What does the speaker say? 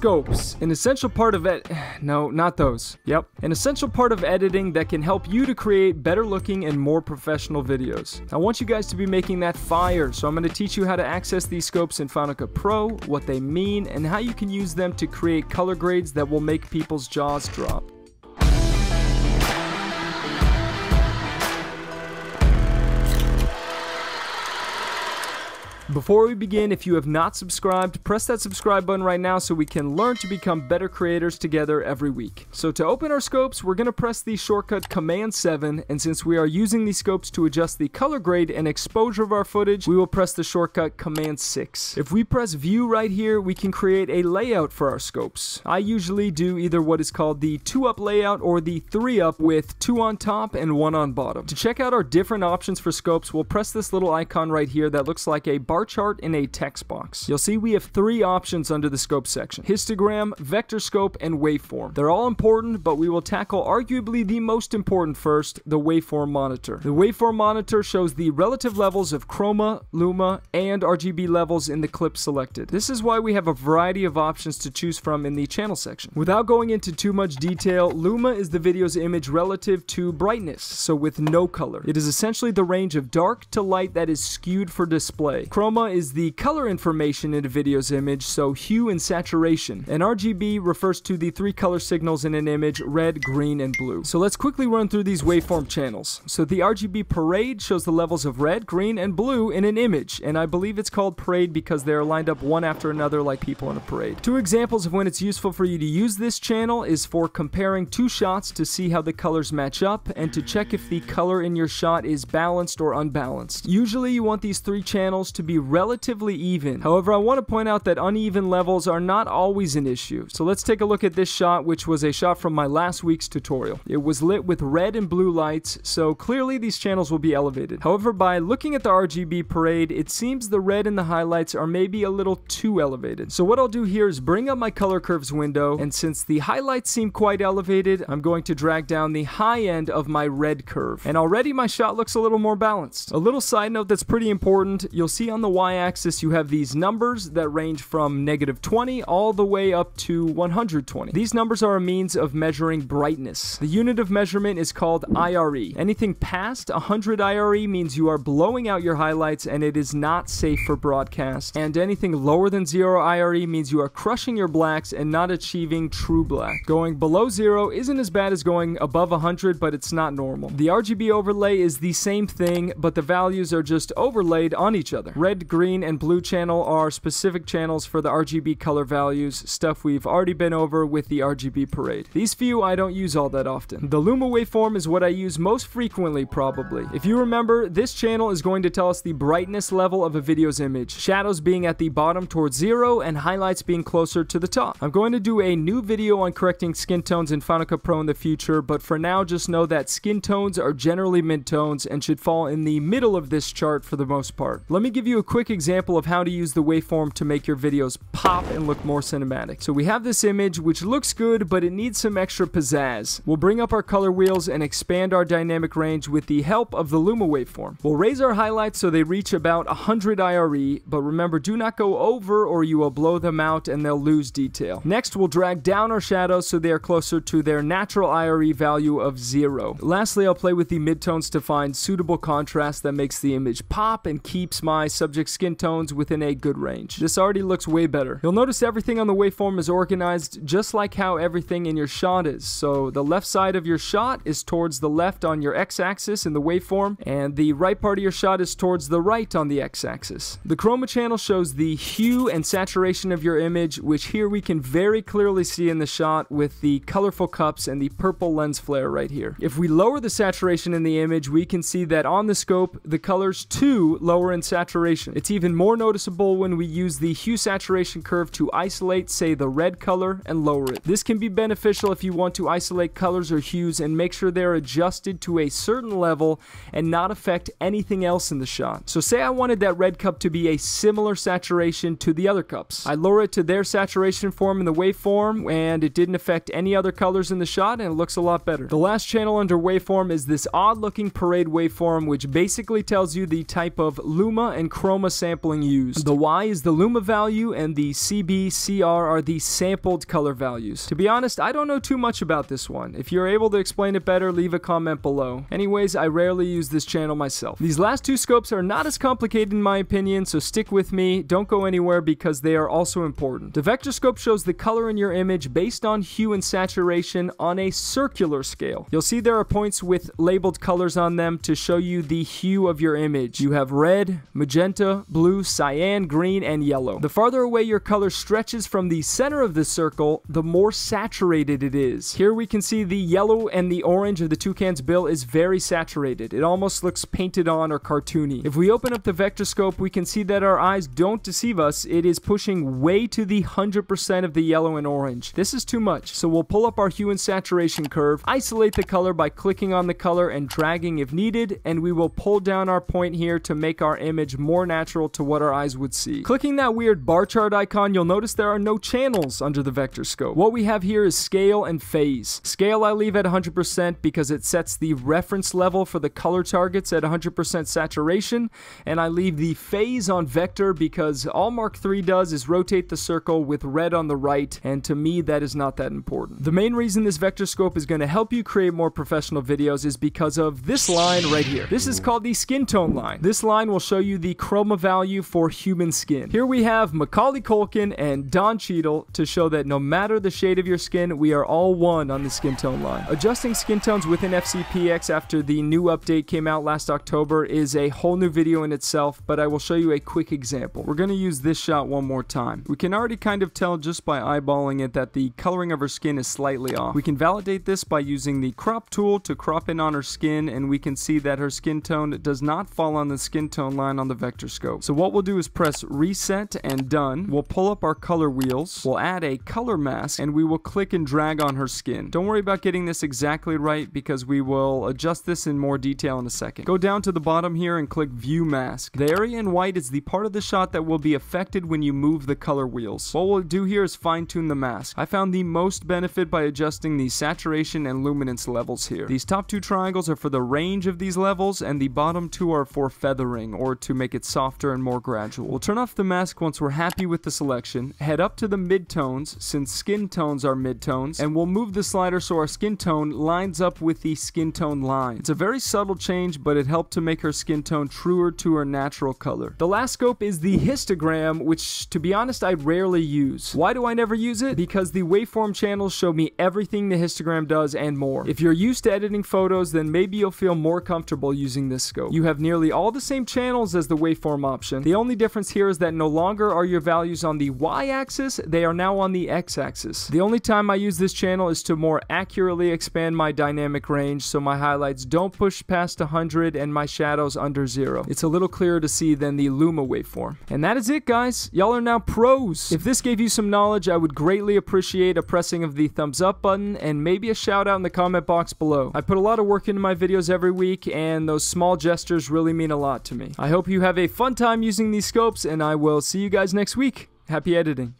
scopes, an essential part of it. No, not those. Yep. An essential part of editing that can help you to create better looking and more professional videos. I want you guys to be making that fire, so I'm going to teach you how to access these scopes in Final Cut Pro, what they mean, and how you can use them to create color grades that will make people's jaws drop. Before we begin, if you have not subscribed, press that subscribe button right now so we can learn to become better creators together every week. So to open our scopes, we're going to press the shortcut Command 7, and since we are using these scopes to adjust the color grade and exposure of our footage, we will press the shortcut Command 6. If we press View right here, we can create a layout for our scopes. I usually do either what is called the 2-up layout or the 3-up with 2 on top and 1 on bottom. To check out our different options for scopes, we'll press this little icon right here that looks like a bar bar chart in a text box. You'll see we have three options under the scope section, histogram, vector scope, and waveform. They're all important, but we will tackle arguably the most important first, the waveform monitor. The waveform monitor shows the relative levels of chroma, luma, and RGB levels in the clip selected. This is why we have a variety of options to choose from in the channel section. Without going into too much detail, luma is the video's image relative to brightness, so with no color. It is essentially the range of dark to light that is skewed for display. Chroma Chroma is the color information in a video's image, so hue and saturation. And RGB refers to the three color signals in an image, red, green, and blue. So let's quickly run through these waveform channels. So the RGB parade shows the levels of red, green, and blue in an image, and I believe it's called parade because they are lined up one after another like people in a parade. Two examples of when it's useful for you to use this channel is for comparing two shots to see how the colors match up and to check if the color in your shot is balanced or unbalanced. Usually you want these three channels to be relatively even. However, I want to point out that uneven levels are not always an issue. So let's take a look at this shot, which was a shot from my last week's tutorial. It was lit with red and blue lights, so clearly these channels will be elevated. However, by looking at the RGB parade, it seems the red and the highlights are maybe a little too elevated. So what I'll do here is bring up my color curves window, and since the highlights seem quite elevated, I'm going to drag down the high end of my red curve. And already my shot looks a little more balanced. A little side note that's pretty important, you'll see on on the y-axis you have these numbers that range from negative 20 all the way up to 120. These numbers are a means of measuring brightness. The unit of measurement is called IRE. Anything past 100 IRE means you are blowing out your highlights and it is not safe for broadcast. And anything lower than 0 IRE means you are crushing your blacks and not achieving true black. Going below 0 isn't as bad as going above 100 but it's not normal. The RGB overlay is the same thing but the values are just overlaid on each other. Red red, green, and blue channel are specific channels for the RGB color values, stuff we've already been over with the RGB parade. These few I don't use all that often. The Luma waveform is what I use most frequently, probably. If you remember, this channel is going to tell us the brightness level of a video's image, shadows being at the bottom towards zero, and highlights being closer to the top. I'm going to do a new video on correcting skin tones in Final Cut Pro in the future, but for now just know that skin tones are generally midtones and should fall in the middle of this chart for the most part. Let me give you a quick example of how to use the waveform to make your videos pop and look more cinematic. So we have this image which looks good, but it needs some extra pizzazz. We'll bring up our color wheels and expand our dynamic range with the help of the Luma waveform. We'll raise our highlights so they reach about 100 IRE, but remember do not go over or you will blow them out and they'll lose detail. Next we'll drag down our shadows so they are closer to their natural IRE value of zero. Lastly I'll play with the midtones to find suitable contrast that makes the image pop and keeps my sub subject's skin tones within a good range. This already looks way better. You'll notice everything on the waveform is organized just like how everything in your shot is. So the left side of your shot is towards the left on your x-axis in the waveform, and the right part of your shot is towards the right on the x-axis. The chroma channel shows the hue and saturation of your image, which here we can very clearly see in the shot with the colorful cups and the purple lens flare right here. If we lower the saturation in the image, we can see that on the scope, the colors too lower in saturation saturation. It's even more noticeable when we use the hue saturation curve to isolate, say, the red color and lower it. This can be beneficial if you want to isolate colors or hues and make sure they're adjusted to a certain level and not affect anything else in the shot. So say I wanted that red cup to be a similar saturation to the other cups. I lower it to their saturation form in the waveform and it didn't affect any other colors in the shot and it looks a lot better. The last channel under waveform is this odd looking parade waveform which basically tells you the type of luma and chroma chroma sampling used. The Y is the luma value and the CB, CR are the sampled color values. To be honest, I don't know too much about this one. If you're able to explain it better, leave a comment below. Anyways, I rarely use this channel myself. These last two scopes are not as complicated in my opinion, so stick with me, don't go anywhere because they are also important. The vector scope shows the color in your image based on hue and saturation on a circular scale. You'll see there are points with labeled colors on them to show you the hue of your image. You have red, magenta, magenta, blue, cyan, green, and yellow. The farther away your color stretches from the center of the circle, the more saturated it is. Here we can see the yellow and the orange of the toucan's bill is very saturated. It almost looks painted on or cartoony. If we open up the vectorscope, we can see that our eyes don't deceive us. It is pushing way to the 100% of the yellow and orange. This is too much, so we'll pull up our hue and saturation curve, isolate the color by clicking on the color and dragging if needed, and we will pull down our point here to make our image more supernatural to what our eyes would see. Clicking that weird bar chart icon, you'll notice there are no channels under the vector scope. What we have here is scale and phase. Scale I leave at 100% because it sets the reference level for the color targets at 100% saturation, and I leave the phase on vector because all Mark III does is rotate the circle with red on the right, and to me that is not that important. The main reason this vector scope is going to help you create more professional videos is because of this line right here. This is called the skin tone line. This line will show you the chroma value for human skin. Here we have Macaulay Culkin and Don Cheadle to show that no matter the shade of your skin, we are all one on the skin tone line. Adjusting skin tones within FCPX after the new update came out last October is a whole new video in itself, but I will show you a quick example. We're going to use this shot one more time. We can already kind of tell just by eyeballing it that the coloring of her skin is slightly off. We can validate this by using the crop tool to crop in on her skin, and we can see that her skin tone does not fall on the skin tone line on the vector scope. So what we'll do is press reset and done. We'll pull up our color wheels. We'll add a color mask and we will click and drag on her skin. Don't worry about getting this exactly right because we will adjust this in more detail in a second. Go down to the bottom here and click view mask. The area in white is the part of the shot that will be affected when you move the color wheels. What we'll do here is fine tune the mask. I found the most benefit by adjusting the saturation and luminance levels here. These top two triangles are for the range of these levels and the bottom two are for feathering or to make it softer and more gradual. We'll turn off the mask once we're happy with the selection, head up to the midtones since skin tones are midtones, and we'll move the slider so our skin tone lines up with the skin tone line. It's a very subtle change, but it helped to make her skin tone truer to her natural color. The last scope is the histogram, which to be honest, I rarely use. Why do I never use it? Because the waveform channels show me everything the histogram does and more. If you're used to editing photos, then maybe you'll feel more comfortable using this scope. You have nearly all the same channels as the waveform freeform option. The only difference here is that no longer are your values on the y-axis, they are now on the x-axis. The only time I use this channel is to more accurately expand my dynamic range so my highlights don't push past 100 and my shadows under 0. It's a little clearer to see than the Luma waveform. And that is it guys, y'all are now pros! If this gave you some knowledge, I would greatly appreciate a pressing of the thumbs up button and maybe a shout out in the comment box below. I put a lot of work into my videos every week and those small gestures really mean a lot to me. I hope you have a fun time using these scopes, and I will see you guys next week. Happy editing.